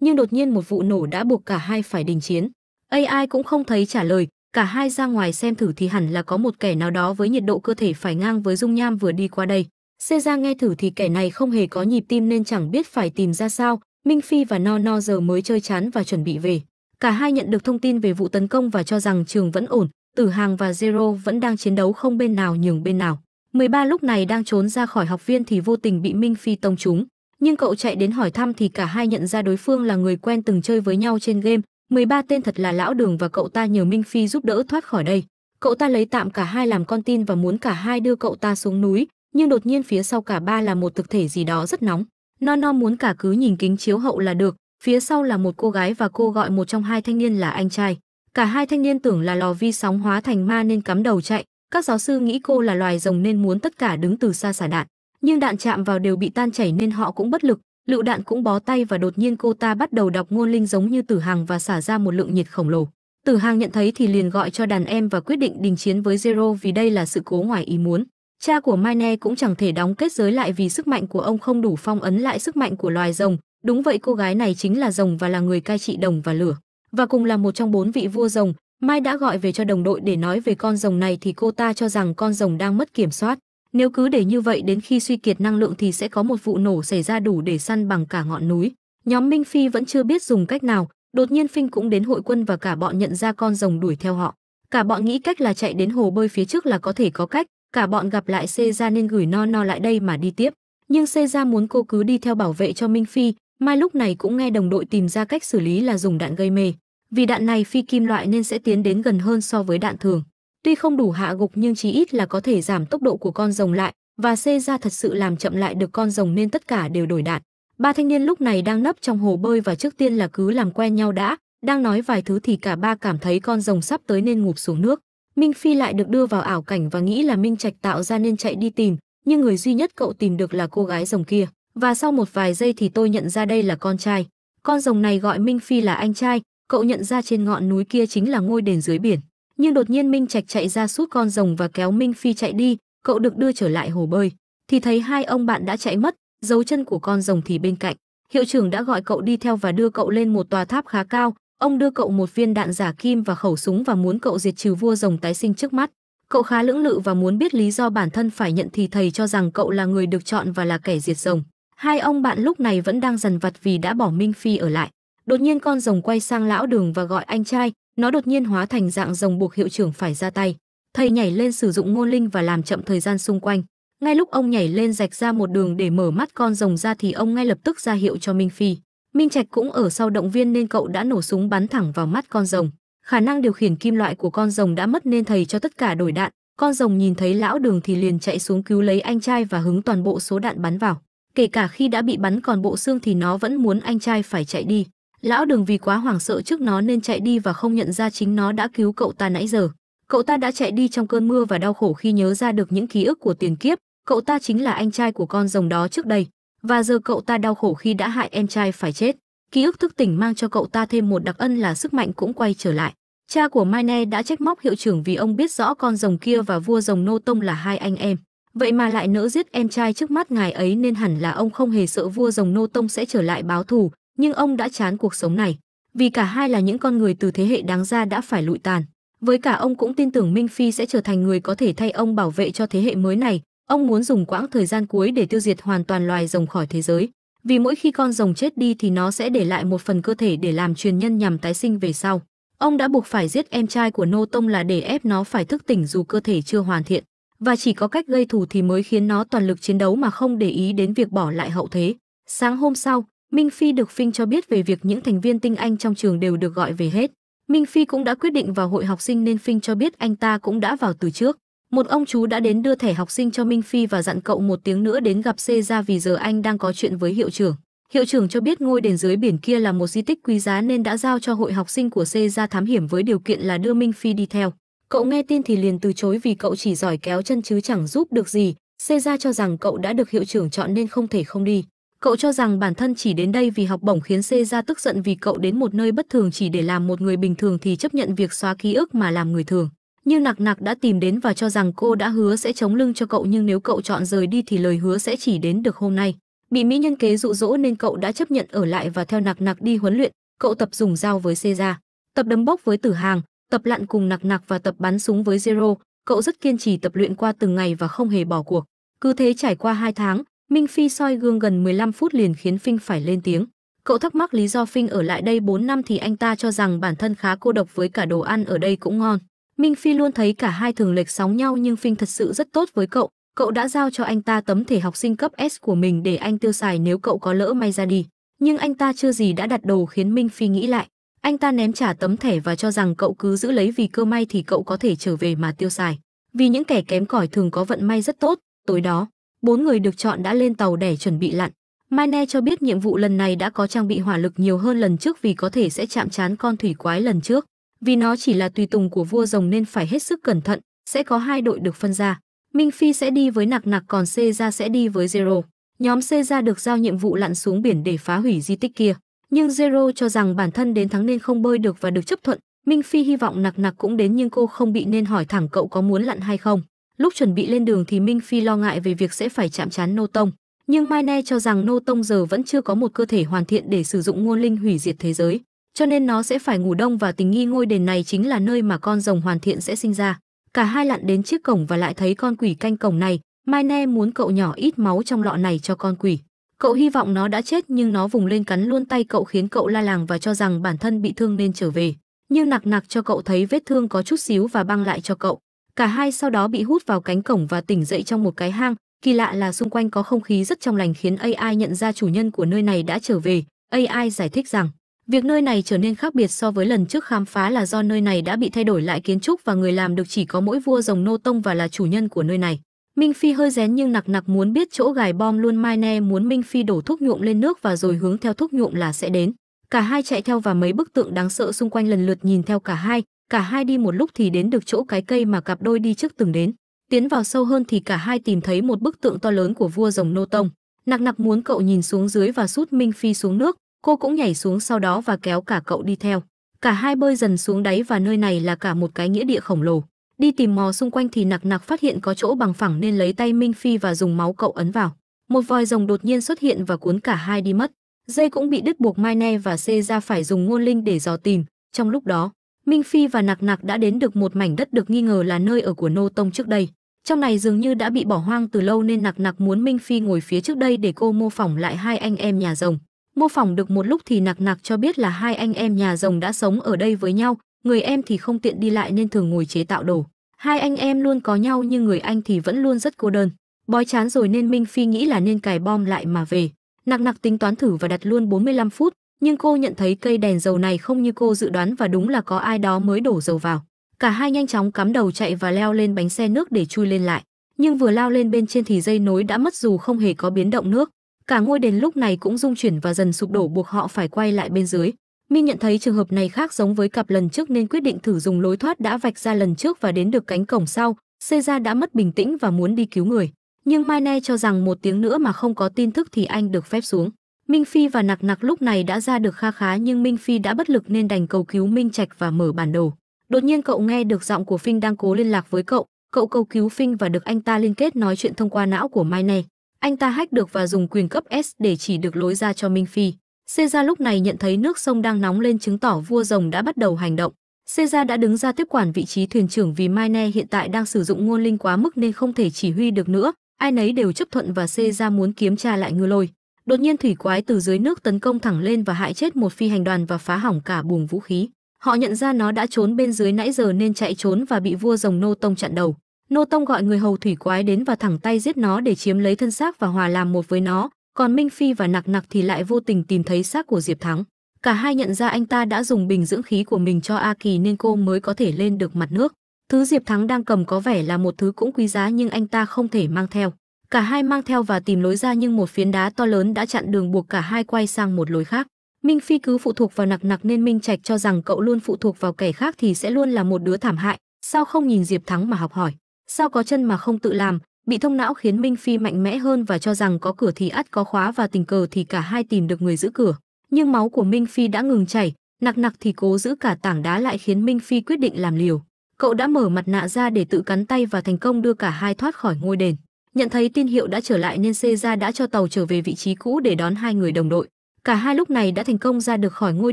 nhưng đột nhiên một vụ nổ đã buộc cả hai phải đình chiến. AI cũng không thấy trả lời, cả hai ra ngoài xem thử thì hẳn là có một kẻ nào đó với nhiệt độ cơ thể phải ngang với dung nham vừa đi qua đây. Xê nghe thử thì kẻ này không hề có nhịp tim nên chẳng biết phải tìm ra sao, Minh Phi và No No giờ mới chơi chán và chuẩn bị về. Cả hai nhận được thông tin về vụ tấn công và cho rằng trường vẫn ổn, Tử Hàng và Zero vẫn đang chiến đấu không bên nào nhường bên nào. 13 lúc này đang trốn ra khỏi học viên thì vô tình bị Minh Phi tông trúng, nhưng cậu chạy đến hỏi thăm thì cả hai nhận ra đối phương là người quen từng chơi với nhau trên game. 13 tên thật là lão đường và cậu ta nhờ Minh Phi giúp đỡ thoát khỏi đây. Cậu ta lấy tạm cả hai làm con tin và muốn cả hai đưa cậu ta xuống núi, nhưng đột nhiên phía sau cả ba là một thực thể gì đó rất nóng. No No muốn cả cứ nhìn kính chiếu hậu là được, phía sau là một cô gái và cô gọi một trong hai thanh niên là anh trai. Cả hai thanh niên tưởng là lò vi sóng hóa thành ma nên cắm đầu chạy, các giáo sư nghĩ cô là loài rồng nên muốn tất cả đứng từ xa xả đạn, nhưng đạn chạm vào đều bị tan chảy nên họ cũng bất lực, lựu đạn cũng bó tay và đột nhiên cô ta bắt đầu đọc ngôn linh giống như Tử Hằng và xả ra một lượng nhiệt khổng lồ. Tử Hằng nhận thấy thì liền gọi cho đàn em và quyết định đình chiến với Zero vì đây là sự cố ngoài ý muốn. Cha của mine cũng chẳng thể đóng kết giới lại vì sức mạnh của ông không đủ phong ấn lại sức mạnh của loài rồng. Đúng vậy cô gái này chính là rồng và là người cai trị đồng và lửa và cùng là một trong bốn vị vua rồng, Mai đã gọi về cho đồng đội để nói về con rồng này thì cô ta cho rằng con rồng đang mất kiểm soát. Nếu cứ để như vậy đến khi suy kiệt năng lượng thì sẽ có một vụ nổ xảy ra đủ để săn bằng cả ngọn núi. Nhóm Minh Phi vẫn chưa biết dùng cách nào, đột nhiên Phinh cũng đến hội quân và cả bọn nhận ra con rồng đuổi theo họ. Cả bọn nghĩ cách là chạy đến hồ bơi phía trước là có thể có cách, cả bọn gặp lại Xê gia nên gửi no no lại đây mà đi tiếp. Nhưng Xê gia muốn cô cứ đi theo bảo vệ cho Minh Phi, Mai lúc này cũng nghe đồng đội tìm ra cách xử lý là dùng đạn gây mê, vì đạn này phi kim loại nên sẽ tiến đến gần hơn so với đạn thường. Tuy không đủ hạ gục nhưng chí ít là có thể giảm tốc độ của con rồng lại và xê ra thật sự làm chậm lại được con rồng nên tất cả đều đổi đạn. Ba thanh niên lúc này đang nấp trong hồ bơi và trước tiên là cứ làm quen nhau đã, đang nói vài thứ thì cả ba cảm thấy con rồng sắp tới nên ngụp xuống nước. Minh Phi lại được đưa vào ảo cảnh và nghĩ là Minh Trạch tạo ra nên chạy đi tìm, nhưng người duy nhất cậu tìm được là cô gái rồng kia và sau một vài giây thì tôi nhận ra đây là con trai. Con rồng này gọi Minh Phi là anh trai, cậu nhận ra trên ngọn núi kia chính là ngôi đền dưới biển. Nhưng đột nhiên Minh Trạch chạy ra sút con rồng và kéo Minh Phi chạy đi, cậu được đưa trở lại hồ bơi. Thì thấy hai ông bạn đã chạy mất, dấu chân của con rồng thì bên cạnh. Hiệu trưởng đã gọi cậu đi theo và đưa cậu lên một tòa tháp khá cao. Ông đưa cậu một viên đạn giả kim và khẩu súng và muốn cậu diệt trừ vua rồng tái sinh trước mắt. Cậu khá lưỡng lự và muốn biết lý do bản thân phải nhận thì thầy cho rằng cậu là người được chọn và là kẻ diệt rồng. Hai ông bạn lúc này vẫn đang dần vặt vì đã bỏ Minh Phi ở lại. Đột nhiên con rồng quay sang lão đường và gọi anh trai, nó đột nhiên hóa thành dạng rồng buộc hiệu trưởng phải ra tay. Thầy nhảy lên sử dụng ngôn linh và làm chậm thời gian xung quanh. Ngay lúc ông nhảy lên rạch ra một đường để mở mắt con rồng ra thì ông ngay lập tức ra hiệu cho Minh Phi. Minh Trạch cũng ở sau động viên nên cậu đã nổ súng bắn thẳng vào mắt con rồng. Khả năng điều khiển kim loại của con rồng đã mất nên thầy cho tất cả đổi đạn. Con rồng nhìn thấy lão đường thì liền chạy xuống cứu lấy anh trai và hứng toàn bộ số đạn bắn vào kể cả khi đã bị bắn còn bộ xương thì nó vẫn muốn anh trai phải chạy đi lão đừng vì quá hoảng sợ trước nó nên chạy đi và không nhận ra chính nó đã cứu cậu ta nãy giờ cậu ta đã chạy đi trong cơn mưa và đau khổ khi nhớ ra được những ký ức của tiền kiếp cậu ta chính là anh trai của con rồng đó trước đây và giờ cậu ta đau khổ khi đã hại em trai phải chết ký ức thức tỉnh mang cho cậu ta thêm một đặc ân là sức mạnh cũng quay trở lại cha của mai ne đã trách móc hiệu trưởng vì ông biết rõ con rồng kia và vua rồng nô tông là hai anh em Vậy mà lại nỡ giết em trai trước mắt ngài ấy nên hẳn là ông không hề sợ vua rồng nô tông sẽ trở lại báo thù, nhưng ông đã chán cuộc sống này. Vì cả hai là những con người từ thế hệ đáng ra đã phải lụi tàn. Với cả ông cũng tin tưởng Minh Phi sẽ trở thành người có thể thay ông bảo vệ cho thế hệ mới này. Ông muốn dùng quãng thời gian cuối để tiêu diệt hoàn toàn loài rồng khỏi thế giới. Vì mỗi khi con rồng chết đi thì nó sẽ để lại một phần cơ thể để làm truyền nhân nhằm tái sinh về sau. Ông đã buộc phải giết em trai của Nô Tông là để ép nó phải thức tỉnh dù cơ thể chưa hoàn thiện và chỉ có cách gây thù thì mới khiến nó toàn lực chiến đấu mà không để ý đến việc bỏ lại hậu thế. Sáng hôm sau, Minh Phi được Phinh cho biết về việc những thành viên tinh anh trong trường đều được gọi về hết. Minh Phi cũng đã quyết định vào hội học sinh nên Phinh cho biết anh ta cũng đã vào từ trước. Một ông chú đã đến đưa thẻ học sinh cho Minh Phi và dặn cậu một tiếng nữa đến gặp C ra vì giờ anh đang có chuyện với hiệu trưởng. Hiệu trưởng cho biết ngôi đền dưới biển kia là một di tích quý giá nên đã giao cho hội học sinh của C ra thám hiểm với điều kiện là đưa Minh Phi đi theo. Cậu nghe tin thì liền từ chối vì cậu chỉ giỏi kéo chân chứ chẳng giúp được gì. Seiza cho rằng cậu đã được hiệu trưởng chọn nên không thể không đi. Cậu cho rằng bản thân chỉ đến đây vì học bổng khiến Seiza tức giận vì cậu đến một nơi bất thường chỉ để làm một người bình thường thì chấp nhận việc xóa ký ức mà làm người thường. như Nặc Nặc đã tìm đến và cho rằng cô đã hứa sẽ chống lưng cho cậu nhưng nếu cậu chọn rời đi thì lời hứa sẽ chỉ đến được hôm nay. Bị mỹ nhân kế dụ dỗ nên cậu đã chấp nhận ở lại và theo Nặc Nặc đi huấn luyện, cậu tập dùng dao với Seiza, tập đấm bốc với Tử Hàng, tập lặn cùng nặc nặc và tập bắn súng với Zero, cậu rất kiên trì tập luyện qua từng ngày và không hề bỏ cuộc. Cứ thế trải qua 2 tháng, Minh Phi soi gương gần 15 phút liền khiến Phinh phải lên tiếng. Cậu thắc mắc lý do Phinh ở lại đây 4 năm thì anh ta cho rằng bản thân khá cô độc với cả đồ ăn ở đây cũng ngon. Minh Phi luôn thấy cả hai thường lệch sóng nhau nhưng Phinh thật sự rất tốt với cậu. Cậu đã giao cho anh ta tấm thể học sinh cấp S của mình để anh tiêu xài nếu cậu có lỡ may ra đi. Nhưng anh ta chưa gì đã đặt đồ khiến Minh Phi nghĩ lại. Anh ta ném trả tấm thẻ và cho rằng cậu cứ giữ lấy vì cơ may thì cậu có thể trở về mà tiêu xài. Vì những kẻ kém cỏi thường có vận may rất tốt, tối đó, bốn người được chọn đã lên tàu để chuẩn bị lặn. Mine cho biết nhiệm vụ lần này đã có trang bị hỏa lực nhiều hơn lần trước vì có thể sẽ chạm trán con thủy quái lần trước. Vì nó chỉ là tùy tùng của vua rồng nên phải hết sức cẩn thận, sẽ có hai đội được phân ra. Minh Phi sẽ đi với Nặc Nặc còn Ceza sẽ đi với Zero. Nhóm Ceza được giao nhiệm vụ lặn xuống biển để phá hủy di tích kia nhưng Zero cho rằng bản thân đến thắng nên không bơi được và được chấp thuận. Minh Phi hy vọng nặc nặc cũng đến nhưng cô không bị nên hỏi thẳng cậu có muốn lặn hay không. Lúc chuẩn bị lên đường thì Minh Phi lo ngại về việc sẽ phải chạm trán Nô Tông. Nhưng Mai Ne cho rằng Nô Tông giờ vẫn chưa có một cơ thể hoàn thiện để sử dụng ngôn linh hủy diệt thế giới. Cho nên nó sẽ phải ngủ đông và tình nghi ngôi đền này chính là nơi mà con rồng hoàn thiện sẽ sinh ra. Cả hai lặn đến chiếc cổng và lại thấy con quỷ canh cổng này. Mai Ne muốn cậu nhỏ ít máu trong lọ này cho con quỷ. Cậu hy vọng nó đã chết nhưng nó vùng lên cắn luôn tay cậu khiến cậu la làng và cho rằng bản thân bị thương nên trở về. như nặc nặc cho cậu thấy vết thương có chút xíu và băng lại cho cậu. Cả hai sau đó bị hút vào cánh cổng và tỉnh dậy trong một cái hang. Kỳ lạ là xung quanh có không khí rất trong lành khiến AI nhận ra chủ nhân của nơi này đã trở về. AI giải thích rằng Việc nơi này trở nên khác biệt so với lần trước khám phá là do nơi này đã bị thay đổi lại kiến trúc và người làm được chỉ có mỗi vua rồng nô tông và là chủ nhân của nơi này. Minh Phi hơi rén nhưng nặc nặc muốn biết chỗ gài bom luôn mai ne muốn Minh Phi đổ thuốc nhuộm lên nước và rồi hướng theo thuốc nhuộm là sẽ đến. Cả hai chạy theo và mấy bức tượng đáng sợ xung quanh lần lượt nhìn theo cả hai, cả hai đi một lúc thì đến được chỗ cái cây mà cặp đôi đi trước từng đến. Tiến vào sâu hơn thì cả hai tìm thấy một bức tượng to lớn của vua rồng Nô Tông. Nặc nặc muốn cậu nhìn xuống dưới và sút Minh Phi xuống nước, cô cũng nhảy xuống sau đó và kéo cả cậu đi theo. Cả hai bơi dần xuống đáy và nơi này là cả một cái nghĩa địa khổng lồ đi tìm mò xung quanh thì nặc nặc phát hiện có chỗ bằng phẳng nên lấy tay minh phi và dùng máu cậu ấn vào một vòi rồng đột nhiên xuất hiện và cuốn cả hai đi mất dây cũng bị đứt buộc mai ne và xê ra phải dùng ngôn linh để dò tìm trong lúc đó minh phi và nặc nặc đã đến được một mảnh đất được nghi ngờ là nơi ở của nô tông trước đây trong này dường như đã bị bỏ hoang từ lâu nên nặc nặc muốn minh phi ngồi phía trước đây để cô mô phỏng lại hai anh em nhà rồng mô phỏng được một lúc thì nặc nặc cho biết là hai anh em nhà rồng đã sống ở đây với nhau người em thì không tiện đi lại nên thường ngồi chế tạo đồ. Hai anh em luôn có nhau nhưng người anh thì vẫn luôn rất cô đơn. Bói chán rồi nên Minh Phi nghĩ là nên cài bom lại mà về. Nặc nặc tính toán thử và đặt luôn 45 phút, nhưng cô nhận thấy cây đèn dầu này không như cô dự đoán và đúng là có ai đó mới đổ dầu vào. Cả hai nhanh chóng cắm đầu chạy và leo lên bánh xe nước để chui lên lại. Nhưng vừa lao lên bên trên thì dây nối đã mất dù không hề có biến động nước. Cả ngôi đền lúc này cũng rung chuyển và dần sụp đổ buộc họ phải quay lại bên dưới. Minh nhận thấy trường hợp này khác giống với cặp lần trước nên quyết định thử dùng lối thoát đã vạch ra lần trước và đến được cánh cổng sau. Seiza đã mất bình tĩnh và muốn đi cứu người. Nhưng Mai Ne cho rằng một tiếng nữa mà không có tin tức thì anh được phép xuống. Minh Phi và Nặc Nặc lúc này đã ra được kha khá nhưng Minh Phi đã bất lực nên đành cầu cứu Minh Trạch và mở bản đồ. Đột nhiên cậu nghe được giọng của Phinh đang cố liên lạc với cậu, cậu cầu cứu Phinh và được anh ta liên kết nói chuyện thông qua não của Mai Ne. Anh ta hách được và dùng quyền cấp S để chỉ được lối ra cho Minh Phi. Seja lúc này nhận thấy nước sông đang nóng lên chứng tỏ vua rồng đã bắt đầu hành động. Seja đã đứng ra tiếp quản vị trí thuyền trưởng vì Maine hiện tại đang sử dụng ngôn linh quá mức nên không thể chỉ huy được nữa. Ai nấy đều chấp thuận và Seja muốn kiếm tra lại ngư lôi. Đột nhiên thủy quái từ dưới nước tấn công thẳng lên và hại chết một phi hành đoàn và phá hỏng cả buồng vũ khí. Họ nhận ra nó đã trốn bên dưới nãy giờ nên chạy trốn và bị vua rồng Nô Tông chặn đầu. Nô Tông gọi người hầu thủy quái đến và thẳng tay giết nó để chiếm lấy thân xác và hòa làm một với nó còn Minh Phi và Nặc Nặc thì lại vô tình tìm thấy xác của Diệp Thắng. Cả hai nhận ra anh ta đã dùng bình dưỡng khí của mình cho A Kỳ nên cô mới có thể lên được mặt nước. Thứ Diệp Thắng đang cầm có vẻ là một thứ cũng quý giá nhưng anh ta không thể mang theo. Cả hai mang theo và tìm lối ra nhưng một phiến đá to lớn đã chặn đường buộc cả hai quay sang một lối khác. Minh Phi cứ phụ thuộc vào Nặc Nặc nên Minh Trạch cho rằng cậu luôn phụ thuộc vào kẻ khác thì sẽ luôn là một đứa thảm hại. Sao không nhìn Diệp Thắng mà học hỏi? Sao có chân mà không tự làm? Bị thông não khiến Minh Phi mạnh mẽ hơn và cho rằng có cửa thì ắt có khóa và tình cờ thì cả hai tìm được người giữ cửa. Nhưng máu của Minh Phi đã ngừng chảy, nặc nặc thì cố giữ cả tảng đá lại khiến Minh Phi quyết định làm liều. Cậu đã mở mặt nạ ra để tự cắn tay và thành công đưa cả hai thoát khỏi ngôi đền. Nhận thấy tin hiệu đã trở lại nên Xê ra đã cho tàu trở về vị trí cũ để đón hai người đồng đội. Cả hai lúc này đã thành công ra được khỏi ngôi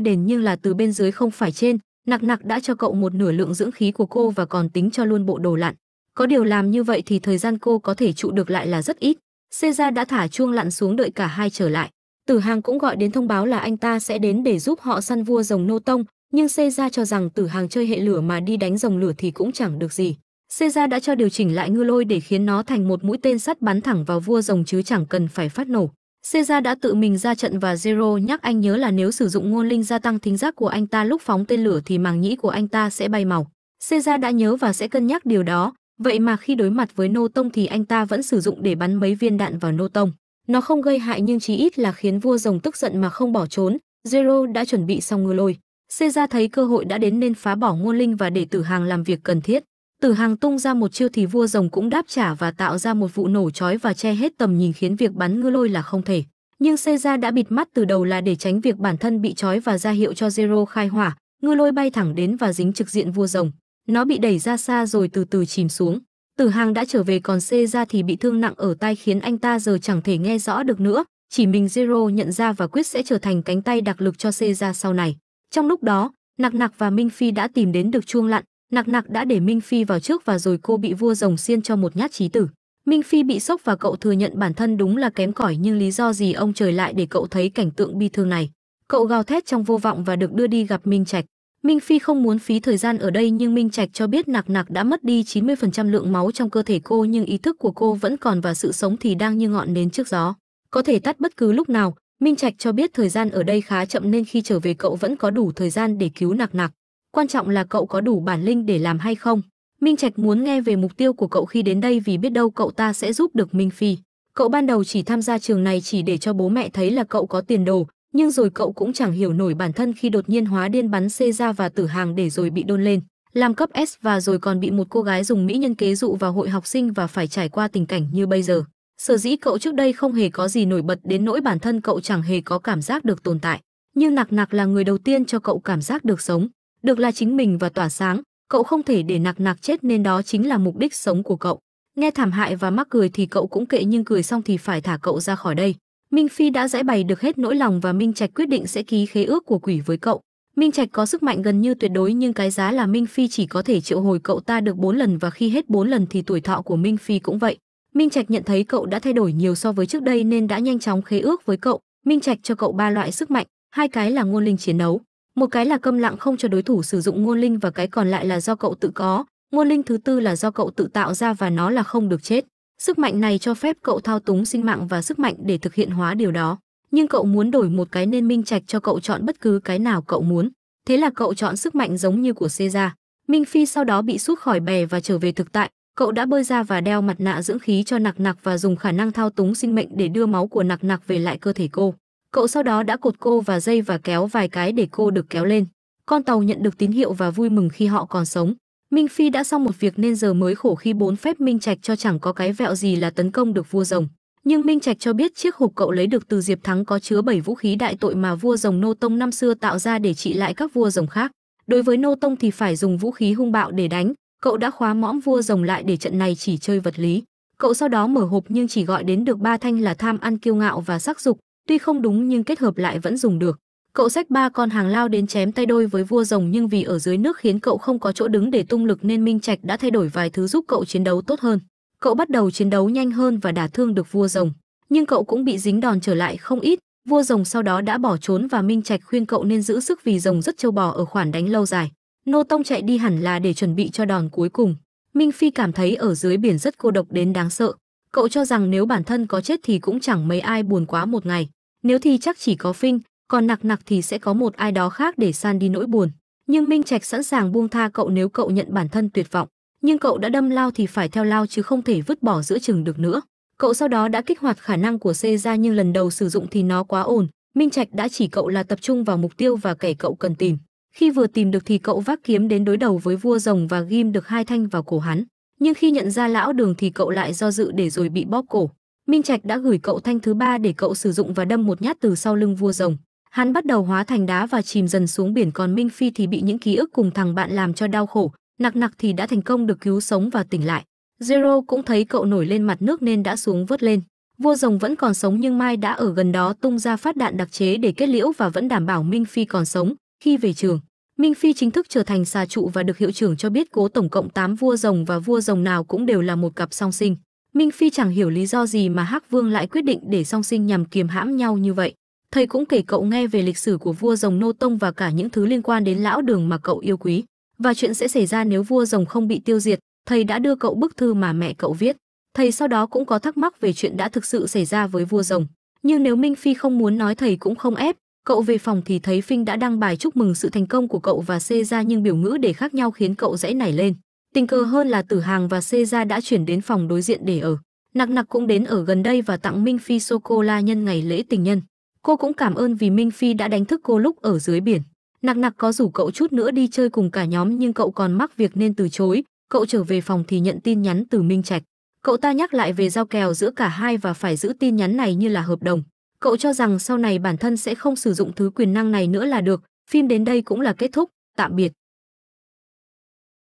đền nhưng là từ bên dưới không phải trên, nặc nặc đã cho cậu một nửa lượng dưỡng khí của cô và còn tính cho luôn bộ đồ lặn. Có điều làm như vậy thì thời gian cô có thể trụ được lại là rất ít. Seja đã thả chuông lặn xuống đợi cả hai trở lại. Tử Hàng cũng gọi đến thông báo là anh ta sẽ đến để giúp họ săn vua rồng nô tông, nhưng Seja cho rằng Tử Hàng chơi hệ lửa mà đi đánh rồng lửa thì cũng chẳng được gì. Seja đã cho điều chỉnh lại ngư lôi để khiến nó thành một mũi tên sắt bắn thẳng vào vua rồng chứ chẳng cần phải phát nổ. Seja đã tự mình ra trận và Zero nhắc anh nhớ là nếu sử dụng ngôn linh gia tăng thính giác của anh ta lúc phóng tên lửa thì màng nhĩ của anh ta sẽ bay màu. Seja đã nhớ và sẽ cân nhắc điều đó, Vậy mà khi đối mặt với Nô Tông thì anh ta vẫn sử dụng để bắn mấy viên đạn vào Nô Tông. Nó không gây hại nhưng chí ít là khiến vua rồng tức giận mà không bỏ trốn. Zero đã chuẩn bị xong ngư lôi. Xê ra thấy cơ hội đã đến nên phá bỏ ngôn linh và để tử hàng làm việc cần thiết. Tử hàng tung ra một chiêu thì vua rồng cũng đáp trả và tạo ra một vụ nổ chói và che hết tầm nhìn khiến việc bắn ngư lôi là không thể. Nhưng xê ra đã bịt mắt từ đầu là để tránh việc bản thân bị chói và ra hiệu cho Zero khai hỏa. Ngư lôi bay thẳng đến và dính trực diện vua rồng. Nó bị đẩy ra xa rồi từ từ chìm xuống. Tử Hàng đã trở về còn xê ra thì bị thương nặng ở tai khiến anh ta giờ chẳng thể nghe rõ được nữa, chỉ mình Zero nhận ra và quyết sẽ trở thành cánh tay đặc lực cho xê ra sau này. Trong lúc đó, Nặc Nặc và Minh Phi đã tìm đến được chuông lặn, Nặc Nặc đã để Minh Phi vào trước và rồi cô bị vua rồng xiên cho một nhát chí tử. Minh Phi bị sốc và cậu thừa nhận bản thân đúng là kém cỏi nhưng lý do gì ông trời lại để cậu thấy cảnh tượng bi thương này. Cậu gào thét trong vô vọng và được đưa đi gặp Minh Trạch. Minh Phi không muốn phí thời gian ở đây nhưng Minh Trạch cho biết Nặc Nặc đã mất đi 90% lượng máu trong cơ thể cô nhưng ý thức của cô vẫn còn và sự sống thì đang như ngọn nến trước gió, có thể tắt bất cứ lúc nào. Minh Trạch cho biết thời gian ở đây khá chậm nên khi trở về cậu vẫn có đủ thời gian để cứu Nặc Nặc. Quan trọng là cậu có đủ bản linh để làm hay không. Minh Trạch muốn nghe về mục tiêu của cậu khi đến đây vì biết đâu cậu ta sẽ giúp được Minh Phi. Cậu ban đầu chỉ tham gia trường này chỉ để cho bố mẹ thấy là cậu có tiền đồ, nhưng rồi cậu cũng chẳng hiểu nổi bản thân khi đột nhiên hóa điên bắn xê ra và tử hàng để rồi bị đôn lên làm cấp S và rồi còn bị một cô gái dùng mỹ nhân kế dụ vào hội học sinh và phải trải qua tình cảnh như bây giờ. Sở dĩ cậu trước đây không hề có gì nổi bật đến nỗi bản thân cậu chẳng hề có cảm giác được tồn tại. Nhưng Nặc Nặc là người đầu tiên cho cậu cảm giác được sống, được là chính mình và tỏa sáng. Cậu không thể để Nặc Nặc chết nên đó chính là mục đích sống của cậu. Nghe thảm hại và mắc cười thì cậu cũng kệ nhưng cười xong thì phải thả cậu ra khỏi đây. Minh Phi đã giải bày được hết nỗi lòng và Minh Trạch quyết định sẽ ký khế ước của quỷ với cậu. Minh Trạch có sức mạnh gần như tuyệt đối nhưng cái giá là Minh Phi chỉ có thể triệu hồi cậu ta được 4 lần và khi hết 4 lần thì tuổi thọ của Minh Phi cũng vậy. Minh Trạch nhận thấy cậu đã thay đổi nhiều so với trước đây nên đã nhanh chóng khế ước với cậu. Minh Trạch cho cậu ba loại sức mạnh, hai cái là ngôn linh chiến đấu, một cái là câm lặng không cho đối thủ sử dụng ngôn linh và cái còn lại là do cậu tự có. Ngôn linh thứ tư là do cậu tự tạo ra và nó là không được chết. Sức mạnh này cho phép cậu thao túng sinh mạng và sức mạnh để thực hiện hóa điều đó. Nhưng cậu muốn đổi một cái nên Minh Trạch cho cậu chọn bất cứ cái nào cậu muốn. Thế là cậu chọn sức mạnh giống như của Caesar. Minh Phi sau đó bị rút khỏi bè và trở về thực tại. Cậu đã bơi ra và đeo mặt nạ dưỡng khí cho Nặc Nặc và dùng khả năng thao túng sinh mệnh để đưa máu của Nặc Nặc về lại cơ thể cô. Cậu sau đó đã cột cô và dây và kéo vài cái để cô được kéo lên. Con tàu nhận được tín hiệu và vui mừng khi họ còn sống. Minh Phi đã xong một việc nên giờ mới khổ khi bốn phép Minh Trạch cho chẳng có cái vẹo gì là tấn công được vua rồng. Nhưng Minh Trạch cho biết chiếc hộp cậu lấy được từ Diệp Thắng có chứa bảy vũ khí đại tội mà vua rồng Nô Tông năm xưa tạo ra để trị lại các vua rồng khác. Đối với Nô Tông thì phải dùng vũ khí hung bạo để đánh, cậu đã khóa mõm vua rồng lại để trận này chỉ chơi vật lý. Cậu sau đó mở hộp nhưng chỉ gọi đến được ba thanh là tham ăn kiêu ngạo và sắc dục, tuy không đúng nhưng kết hợp lại vẫn dùng được. Cậu xách ba con hàng lao đến chém tay đôi với vua rồng nhưng vì ở dưới nước khiến cậu không có chỗ đứng để tung lực nên Minh Trạch đã thay đổi vài thứ giúp cậu chiến đấu tốt hơn. Cậu bắt đầu chiến đấu nhanh hơn và đả thương được vua rồng, nhưng cậu cũng bị dính đòn trở lại không ít. Vua rồng sau đó đã bỏ trốn và Minh Trạch khuyên cậu nên giữ sức vì rồng rất trâu bò ở khoản đánh lâu dài. Nô Tông chạy đi hẳn là để chuẩn bị cho đòn cuối cùng. Minh Phi cảm thấy ở dưới biển rất cô độc đến đáng sợ. Cậu cho rằng nếu bản thân có chết thì cũng chẳng mấy ai buồn quá một ngày. Nếu thì chắc chỉ có Phinh, còn nặc nặc thì sẽ có một ai đó khác để san đi nỗi buồn. Nhưng Minh Trạch sẵn sàng buông tha cậu nếu cậu nhận bản thân tuyệt vọng, nhưng cậu đã đâm lao thì phải theo lao chứ không thể vứt bỏ giữa chừng được nữa. Cậu sau đó đã kích hoạt khả năng của C ra nhưng lần đầu sử dụng thì nó quá ổn, Minh Trạch đã chỉ cậu là tập trung vào mục tiêu và kẻ cậu cần tìm. Khi vừa tìm được thì cậu vác kiếm đến đối đầu với vua rồng và ghim được hai thanh vào cổ hắn. Nhưng khi nhận ra lão đường thì cậu lại do dự để rồi bị bóp cổ. Minh Trạch đã gửi cậu thanh thứ ba để cậu sử dụng và đâm một nhát từ sau lưng vua rồng hắn bắt đầu hóa thành đá và chìm dần xuống biển còn minh phi thì bị những ký ức cùng thằng bạn làm cho đau khổ nặc nặc thì đã thành công được cứu sống và tỉnh lại zero cũng thấy cậu nổi lên mặt nước nên đã xuống vớt lên vua rồng vẫn còn sống nhưng mai đã ở gần đó tung ra phát đạn đặc chế để kết liễu và vẫn đảm bảo minh phi còn sống khi về trường minh phi chính thức trở thành xà trụ và được hiệu trưởng cho biết cố tổng cộng 8 vua rồng và vua rồng nào cũng đều là một cặp song sinh minh phi chẳng hiểu lý do gì mà hắc vương lại quyết định để song sinh nhằm kiềm hãm nhau như vậy thầy cũng kể cậu nghe về lịch sử của vua rồng Nô Tông và cả những thứ liên quan đến lão đường mà cậu yêu quý, và chuyện sẽ xảy ra nếu vua rồng không bị tiêu diệt, thầy đã đưa cậu bức thư mà mẹ cậu viết. Thầy sau đó cũng có thắc mắc về chuyện đã thực sự xảy ra với vua rồng, nhưng nếu Minh Phi không muốn nói thầy cũng không ép, cậu về phòng thì thấy Phinh đã đăng bài chúc mừng sự thành công của cậu và Xê ra nhưng biểu ngữ để khác nhau khiến cậu dãy nảy lên. Tình cờ hơn là Tử Hàng và Xê ra đã chuyển đến phòng đối diện để ở. Nặc Nặc cũng đến ở gần đây và tặng Minh Phi sô cô la nhân ngày lễ tình nhân. Cô cũng cảm ơn vì Minh Phi đã đánh thức cô lúc ở dưới biển. Nặc nặc có rủ cậu chút nữa đi chơi cùng cả nhóm nhưng cậu còn mắc việc nên từ chối. Cậu trở về phòng thì nhận tin nhắn từ Minh Trạch. Cậu ta nhắc lại về giao kèo giữa cả hai và phải giữ tin nhắn này như là hợp đồng. Cậu cho rằng sau này bản thân sẽ không sử dụng thứ quyền năng này nữa là được. Phim đến đây cũng là kết thúc. Tạm biệt.